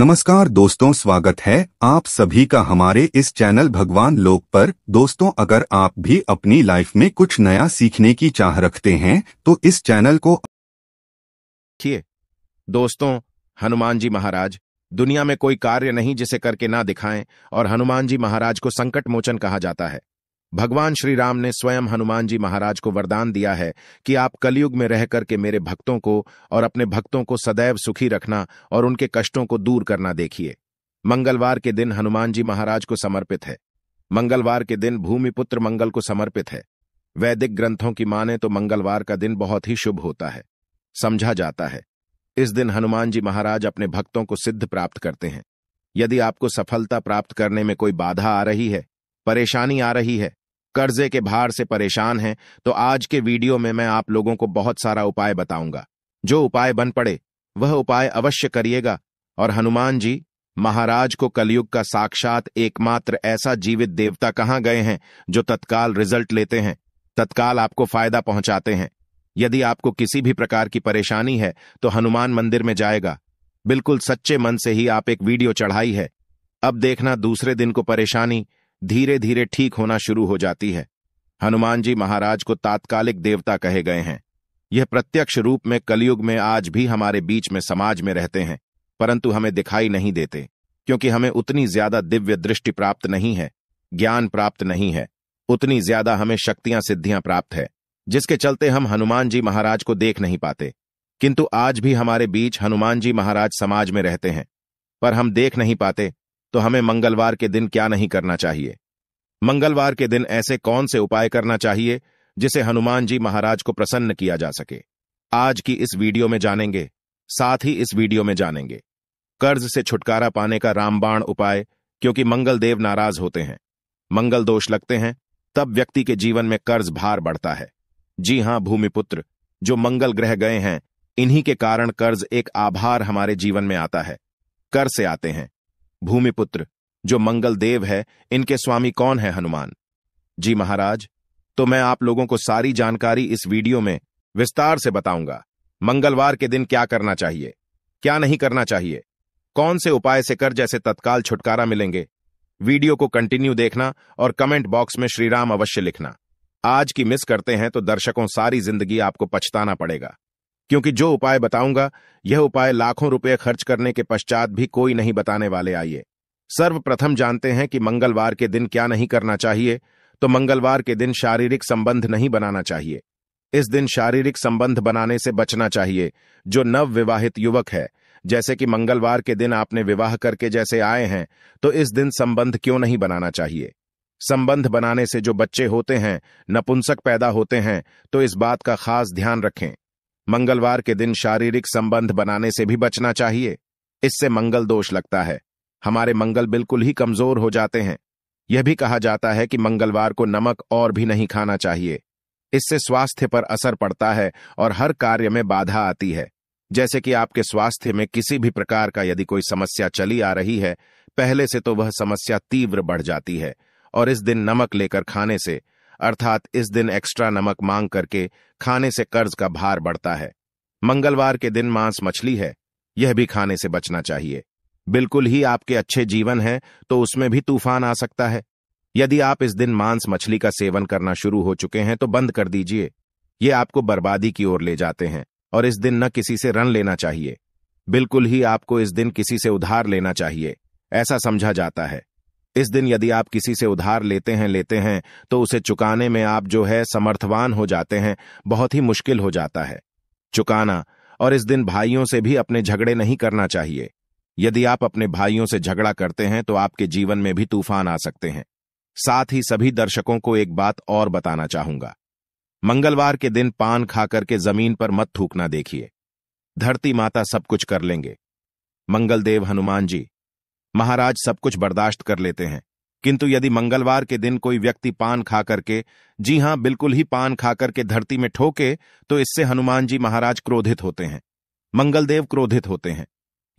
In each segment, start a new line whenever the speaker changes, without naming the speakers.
नमस्कार दोस्तों स्वागत है आप सभी का हमारे इस चैनल भगवान लोक पर दोस्तों अगर आप भी अपनी लाइफ में कुछ नया सीखने की चाह रखते हैं तो इस चैनल को किए दोस्तों हनुमान जी महाराज दुनिया में कोई कार्य नहीं जिसे करके ना दिखाएं और हनुमान जी महाराज को संकट मोचन कहा जाता है भगवान श्री राम ने स्वयं हनुमान जी महाराज को वरदान दिया है कि आप कलयुग में रह करके मेरे भक्तों को और अपने भक्तों को सदैव सुखी रखना और उनके कष्टों को दूर करना देखिए मंगलवार के दिन हनुमान जी महाराज को समर्पित है मंगलवार के दिन भूमिपुत्र मंगल को समर्पित है वैदिक ग्रंथों की माने तो मंगलवार का दिन बहुत ही शुभ होता है समझा जाता है इस दिन हनुमान जी महाराज अपने भक्तों को सिद्ध प्राप्त करते हैं यदि आपको सफलता प्राप्त करने में कोई बाधा आ रही है परेशानी आ रही है कर्जे के भार से परेशान हैं तो आज के वीडियो में मैं आप लोगों को बहुत सारा उपाय बताऊंगा जो उपाय बन पड़े वह उपाय अवश्य करिएगा और हनुमान जी महाराज को कलयुग का साक्षात एकमात्र ऐसा जीवित देवता कहाँ गए हैं जो तत्काल रिजल्ट लेते हैं तत्काल आपको फायदा पहुंचाते हैं यदि आपको किसी भी प्रकार की परेशानी है तो हनुमान मंदिर में जाएगा बिल्कुल सच्चे मन से ही आप एक वीडियो चढ़ाई है अब देखना दूसरे दिन को परेशानी धीरे धीरे ठीक होना शुरू हो जाती है हनुमान जी महाराज को तात्कालिक देवता कहे गए हैं यह प्रत्यक्ष रूप में कलयुग में आज भी हमारे बीच में समाज में रहते हैं परंतु हमें दिखाई नहीं देते क्योंकि हमें उतनी ज्यादा दिव्य दृष्टि प्राप्त नहीं है ज्ञान प्राप्त नहीं है उतनी ज्यादा हमें शक्तियां सिद्धियां प्राप्त है जिसके चलते हम हनुमान जी महाराज को देख नहीं पाते किंतु आज भी हमारे बीच हनुमान जी महाराज समाज में रहते हैं पर हम देख नहीं पाते तो हमें मंगलवार के दिन क्या नहीं करना चाहिए मंगलवार के दिन ऐसे कौन से उपाय करना चाहिए जिसे हनुमान जी महाराज को प्रसन्न किया जा सके आज की इस वीडियो में जानेंगे साथ ही इस वीडियो में जानेंगे कर्ज से छुटकारा पाने का रामबाण उपाय क्योंकि मंगल देव नाराज होते हैं मंगल दोष लगते हैं तब व्यक्ति के जीवन में कर्ज भार बढ़ता है जी हां भूमिपुत्र जो मंगल ग्रह गए हैं इन्हीं के कारण कर्ज एक आभार हमारे जीवन में आता है कर से आते हैं भूमिपुत्र जो मंगल देव है इनके स्वामी कौन है हनुमान जी महाराज तो मैं आप लोगों को सारी जानकारी इस वीडियो में विस्तार से बताऊंगा मंगलवार के दिन क्या करना चाहिए क्या नहीं करना चाहिए कौन से उपाय से कर जैसे तत्काल छुटकारा मिलेंगे वीडियो को कंटिन्यू देखना और कमेंट बॉक्स में श्रीराम अवश्य लिखना आज की मिस करते हैं तो दर्शकों सारी जिंदगी आपको पछताना पड़ेगा क्योंकि जो उपाय बताऊंगा यह उपाय लाखों रुपए खर्च करने के पश्चात भी कोई नहीं बताने वाले आइए सर्वप्रथम जानते हैं कि मंगलवार के दिन क्या नहीं करना चाहिए तो मंगलवार के दिन शारीरिक संबंध नहीं बनाना चाहिए इस दिन शारीरिक संबंध बनाने से बचना चाहिए जो नव विवाहित युवक है जैसे कि मंगलवार के दिन आपने विवाह करके जैसे आए हैं तो इस दिन संबंध क्यों नहीं बनाना चाहिए संबंध बनाने से जो बच्चे होते हैं नपुंसक पैदा होते हैं तो इस बात का खास ध्यान रखें मंगलवार के दिन शारीरिक संबंध बनाने से भी बचना चाहिए इससे मंगल दोष लगता है हमारे मंगल बिल्कुल ही कमजोर हो जाते हैं यह भी कहा जाता है कि मंगलवार को नमक और भी नहीं खाना चाहिए इससे स्वास्थ्य पर असर पड़ता है और हर कार्य में बाधा आती है जैसे कि आपके स्वास्थ्य में किसी भी प्रकार का यदि कोई समस्या चली आ रही है पहले से तो वह समस्या तीव्र बढ़ जाती है और इस दिन नमक लेकर खाने से अर्थात इस दिन एक्स्ट्रा नमक मांग करके खाने से कर्ज का भार बढ़ता है मंगलवार के दिन मांस मछली है यह भी खाने से बचना चाहिए बिल्कुल ही आपके अच्छे जीवन है तो उसमें भी तूफान आ सकता है यदि आप इस दिन मांस मछली का सेवन करना शुरू हो चुके हैं तो बंद कर दीजिए ये आपको बर्बादी की ओर ले जाते हैं और इस दिन न किसी से रन लेना चाहिए बिल्कुल ही आपको इस दिन किसी से उधार लेना चाहिए ऐसा समझा जाता है इस दिन यदि आप किसी से उधार लेते हैं लेते हैं तो उसे चुकाने में आप जो है समर्थवान हो जाते हैं बहुत ही मुश्किल हो जाता है चुकाना और इस दिन भाइयों से भी अपने झगड़े नहीं करना चाहिए यदि आप अपने भाइयों से झगड़ा करते हैं तो आपके जीवन में भी तूफान आ सकते हैं साथ ही सभी दर्शकों को एक बात और बताना चाहूंगा मंगलवार के दिन पान खा करके जमीन पर मत थूकना देखिए धरती माता सब कुछ कर लेंगे मंगलदेव हनुमान जी महाराज सब कुछ बर्दाश्त कर लेते हैं किंतु यदि मंगलवार के दिन कोई व्यक्ति पान खा करके जी हां बिल्कुल ही पान खा करके धरती में ठोके तो इससे हनुमान जी महाराज क्रोधित होते हैं मंगलदेव क्रोधित होते हैं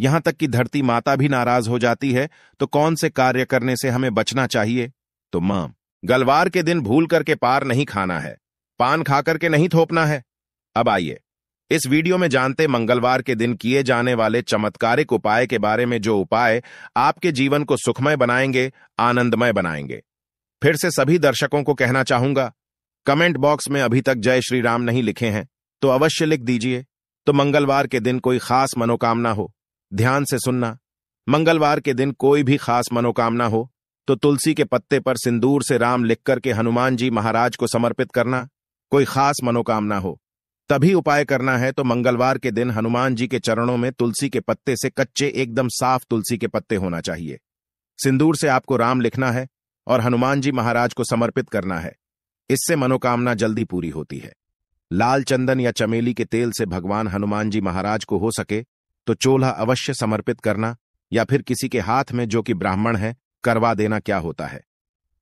यहां तक कि धरती माता भी नाराज हो जाती है तो कौन से कार्य करने से हमें बचना चाहिए तो मां गलवार के दिन भूल करके पार नहीं खाना है पान खा करके नहीं थोपना है अब आइए इस वीडियो में जानते मंगलवार के दिन किए जाने वाले चमत्कारिक उपाय के बारे में जो उपाय आपके जीवन को सुखमय बनाएंगे आनंदमय बनाएंगे फिर से सभी दर्शकों को कहना चाहूंगा कमेंट बॉक्स में अभी तक जय श्री राम नहीं लिखे हैं तो अवश्य लिख दीजिए तो मंगलवार के दिन कोई खास मनोकामना हो ध्यान से सुनना मंगलवार के दिन कोई भी खास मनोकामना हो तो तुलसी के पत्ते पर सिंदूर से राम लिख करके हनुमान जी महाराज को समर्पित करना कोई खास मनोकामना हो तभी उपाय करना है तो मंगलवार के दिन हनुमान जी के चरणों में तुलसी के पत्ते से कच्चे एकदम साफ तुलसी के पत्ते होना चाहिए सिंदूर से आपको राम लिखना है और हनुमान जी महाराज को समर्पित करना है इससे मनोकामना जल्दी पूरी होती है लाल चंदन या चमेली के तेल से भगवान हनुमान जी महाराज को हो सके तो चोला अवश्य समर्पित करना या फिर किसी के हाथ में जो कि ब्राह्मण है करवा देना क्या होता है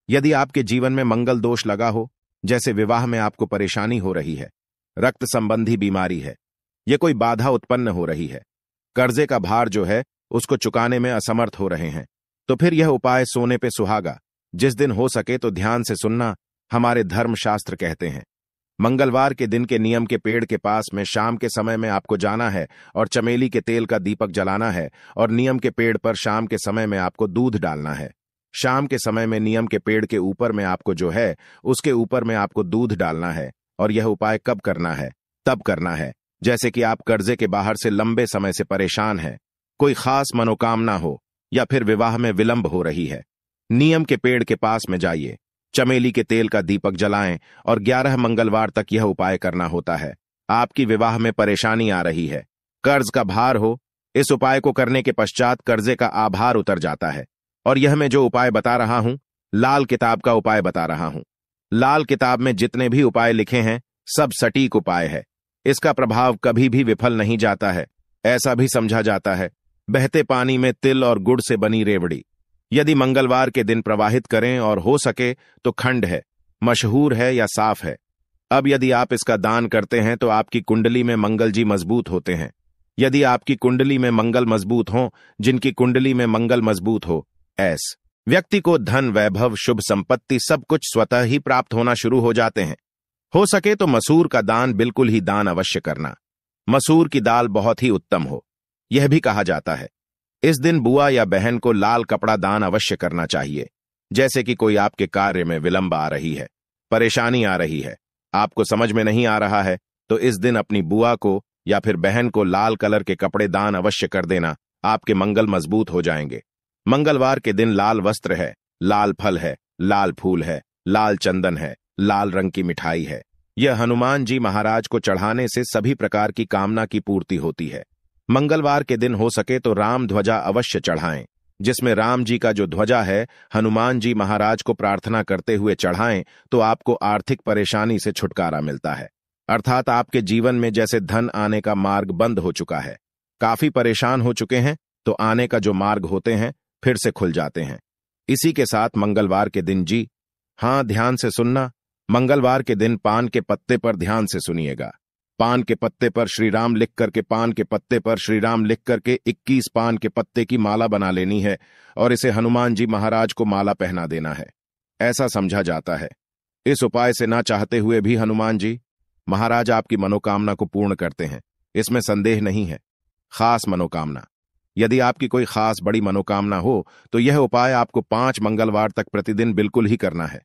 यदि आपके जीवन में मंगल दोष लगा हो जैसे विवाह में आपको परेशानी हो रही है रक्त संबंधी बीमारी है ये कोई बाधा उत्पन्न हो रही है कर्जे का भार जो है उसको चुकाने में असमर्थ हो रहे हैं तो फिर यह उपाय सोने पे सुहागा जिस दिन हो सके तो ध्यान से सुनना हमारे धर्मशास्त्र कहते हैं मंगलवार के दिन के नियम के पेड़ के पास में शाम के समय में आपको जाना है और चमेली के तेल का दीपक जलाना है और नियम के पेड़ पर शाम के समय में आपको दूध डालना है शाम के समय में नियम के पेड़ के ऊपर में आपको जो है उसके ऊपर में आपको दूध डालना है और यह उपाय कब करना है तब करना है जैसे कि आप कर्जे के बाहर से लंबे समय से परेशान हैं कोई खास मनोकामना हो या फिर विवाह में विलंब हो रही है नियम के पेड़ के पास में जाइए चमेली के तेल का दीपक जलाएं और ग्यारह मंगलवार तक यह उपाय करना होता है आपकी विवाह में परेशानी आ रही है कर्ज का भार हो इस उपाय को करने के पश्चात कर्जे का आभार उतर जाता है और यह मैं जो उपाय बता रहा हूं लाल किताब का उपाय बता रहा हूं लाल किताब में जितने भी उपाय लिखे हैं सब सटीक उपाय है इसका प्रभाव कभी भी विफल नहीं जाता है ऐसा भी समझा जाता है बहते पानी में तिल और गुड़ से बनी रेवड़ी यदि मंगलवार के दिन प्रवाहित करें और हो सके तो खंड है मशहूर है या साफ है अब यदि आप इसका दान करते हैं तो आपकी कुंडली में मंगल जी मजबूत होते हैं यदि आपकी कुंडली में मंगल मजबूत हो जिनकी कुंडली में मंगल मजबूत हो ऐस व्यक्ति को धन वैभव शुभ संपत्ति सब कुछ स्वतः ही प्राप्त होना शुरू हो जाते हैं हो सके तो मसूर का दान बिल्कुल ही दान अवश्य करना मसूर की दाल बहुत ही उत्तम हो यह भी कहा जाता है इस दिन बुआ या बहन को लाल कपड़ा दान अवश्य करना चाहिए जैसे कि कोई आपके कार्य में विलंब आ रही है परेशानी आ रही है आपको समझ में नहीं आ रहा है तो इस दिन अपनी बुआ को या फिर बहन को लाल कलर के कपड़े दान अवश्य कर देना आपके मंगल मजबूत हो जाएंगे मंगलवार के दिन लाल वस्त्र है लाल फल है लाल फूल है लाल चंदन है लाल रंग की मिठाई है यह हनुमान जी महाराज को चढ़ाने से सभी प्रकार की कामना की पूर्ति होती है मंगलवार के दिन हो सके तो राम ध्वजा अवश्य चढ़ाएं जिसमें राम जी का जो ध्वजा है हनुमान जी महाराज को प्रार्थना करते हुए चढ़ाएं तो आपको आर्थिक परेशानी से छुटकारा मिलता है अर्थात आपके जीवन में जैसे धन आने का मार्ग बंद हो चुका है काफी परेशान हो चुके हैं तो आने का जो मार्ग होते हैं फिर से खुल जाते हैं इसी के साथ मंगलवार के दिन जी हां ध्यान से सुनना मंगलवार के दिन पान के पत्ते पर ध्यान से सुनिएगा पान के पत्ते पर श्री राम लिख करके पान के पत्ते पर श्री राम लिख करके 21 पान के पत्ते की माला बना लेनी है और इसे हनुमान जी महाराज को माला पहना देना है ऐसा समझा जाता है इस उपाय से ना चाहते हुए भी हनुमान जी महाराज आपकी मनोकामना को पूर्ण करते हैं इसमें संदेह नहीं है खास मनोकामना यदि आपकी कोई खास बड़ी मनोकामना हो तो यह उपाय आपको पांच मंगलवार तक प्रतिदिन बिल्कुल ही करना है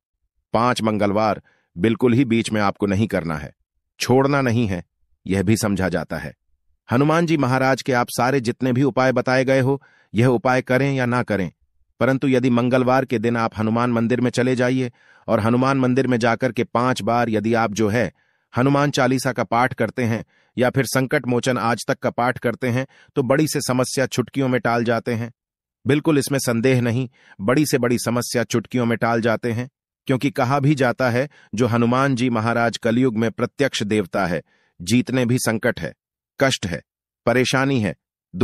पांच मंगलवार बिल्कुल ही बीच में आपको नहीं करना है छोड़ना नहीं है यह भी समझा जाता है हनुमान जी महाराज के आप सारे जितने भी उपाय बताए गए हो यह उपाय करें या ना करें परंतु यदि मंगलवार के दिन आप हनुमान मंदिर में चले जाइए और हनुमान मंदिर में जाकर के पांच बार यदि आप जो है हनुमान चालीसा का पाठ करते हैं या फिर संकट मोचन आज तक का पाठ करते हैं तो बड़ी से समस्या छुटकियों में टाल जाते हैं बिल्कुल इसमें संदेह नहीं बड़ी से बड़ी समस्या चुटकियों में टाल जाते हैं क्योंकि कहा भी जाता है जो हनुमान जी महाराज कलयुग में प्रत्यक्ष देवता है जीतने भी संकट है कष्ट है परेशानी है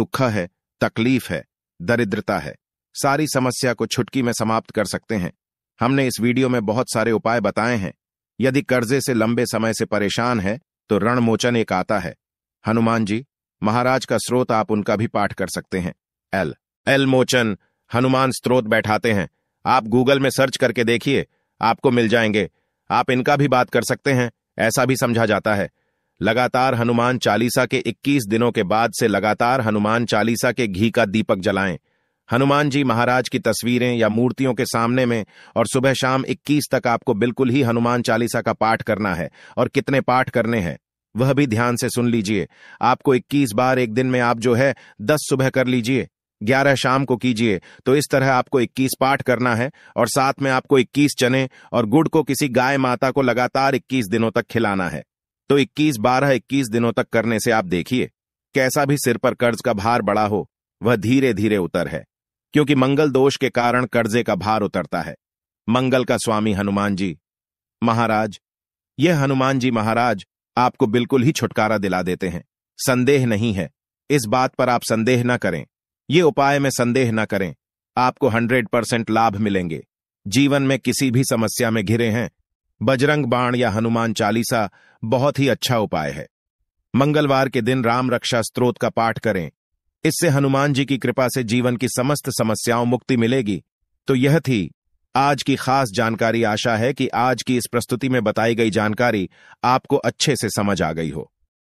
दुख है तकलीफ है दरिद्रता है सारी समस्या को छुटकी में समाप्त कर सकते हैं हमने इस वीडियो में बहुत सारे उपाय बताए हैं यदि कर्जे से लंबे समय से परेशान है तो रणमोचन एक आता है हनुमान जी महाराज का स्रोत आप उनका भी पाठ कर सकते हैं एल एल मोचन हनुमान स्त्रोत बैठाते हैं आप गूगल में सर्च करके देखिए आपको मिल जाएंगे आप इनका भी बात कर सकते हैं ऐसा भी समझा जाता है लगातार हनुमान चालीसा के 21 दिनों के बाद से लगातार हनुमान चालीसा के घी का दीपक जलाएं हनुमान जी महाराज की तस्वीरें या मूर्तियों के सामने में और सुबह शाम 21 तक आपको बिल्कुल ही हनुमान चालीसा का पाठ करना है और कितने पाठ करने हैं वह भी ध्यान से सुन लीजिए आपको 21 बार एक दिन में आप जो है 10 सुबह कर लीजिए 11 शाम को कीजिए तो इस तरह आपको 21 पाठ करना है और साथ में आपको 21 चने और गुड़ को किसी गाय माता को लगातार 21 दिनों तक खिलाना है तो 21 बारह 21 दिनों तक करने से आप देखिए कैसा भी सिर पर कर्ज का भार बड़ा हो वह धीरे धीरे उतर है क्योंकि मंगल दोष के कारण कर्जे का भार उतरता है मंगल का स्वामी हनुमान जी महाराज यह हनुमान जी महाराज आपको बिल्कुल ही छुटकारा दिला देते हैं संदेह नहीं है इस बात पर आप संदेह न करें ये उपाय में संदेह न करें आपको हंड्रेड परसेंट लाभ मिलेंगे जीवन में किसी भी समस्या में घिरे हैं बजरंग बाण या हनुमान चालीसा बहुत ही अच्छा उपाय है मंगलवार के दिन राम रक्षा स्त्रोत का पाठ करें इससे हनुमान जी की कृपा से जीवन की समस्त समस्याओं मुक्ति मिलेगी तो यह थी आज की खास जानकारी आशा है कि आज की इस प्रस्तुति में बताई गई जानकारी आपको अच्छे से समझ आ गई हो